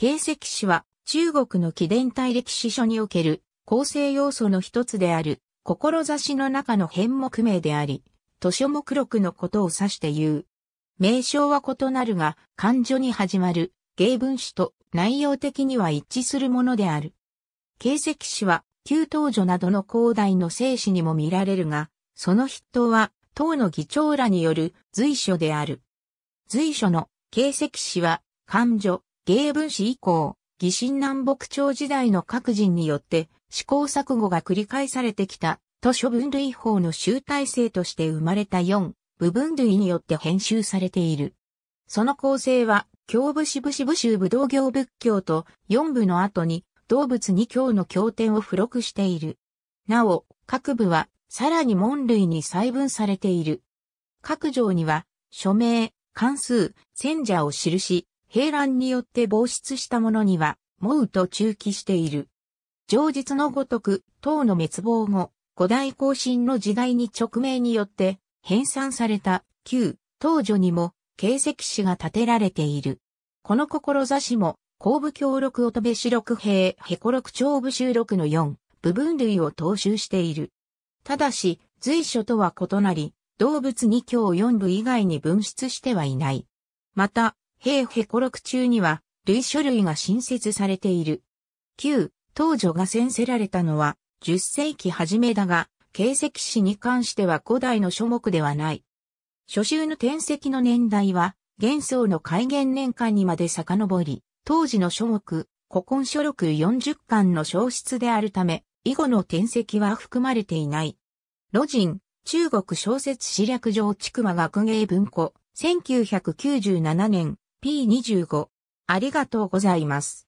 形石史は中国の紀伝体歴史書における構成要素の一つである、志の中の変目名であり、図書目録のことを指して言う。名称は異なるが、漢書に始まる、芸文史と内容的には一致するものである。形石史は、旧東女などの広大の聖史にも見られるが、その筆頭は、党の議長らによる随所である。随所の形石史は、漢書、芸文史以降、疑心南北朝時代の各人によって試行錯誤が繰り返されてきた図書分類法の集大成として生まれた4部分類によって編集されている。その構成は、教部支部支部州部道行仏教と4部の後に動物二教の経典を付録している。なお、各部はさらに門類に細分されている。各条には、署名、関数、戦者を記し、平乱によって防出した者には、もうと中期している。上実のごとく、唐の滅亡後、古代更進の時代に直命によって、編纂された旧唐女にも形跡史が建てられている。この志も、後部協力乙部四六兵ヘコ六長部収録の四、部分類を踏襲している。ただし、随所とは異なり、動物二教四部以外に分出してはいない。また、平平古録中には、類書類が新設されている。旧、当女が宣せられたのは、10世紀初めだが、形跡史に関しては古代の書目ではない。初秋の転籍の年代は、元宋の改元年間にまで遡り、当時の書目、古今書録40巻の消失であるため、以後の転籍は含まれていない。路人、中国小説史略上筑馬学芸文庫、1997年、P25。ありがとうございます。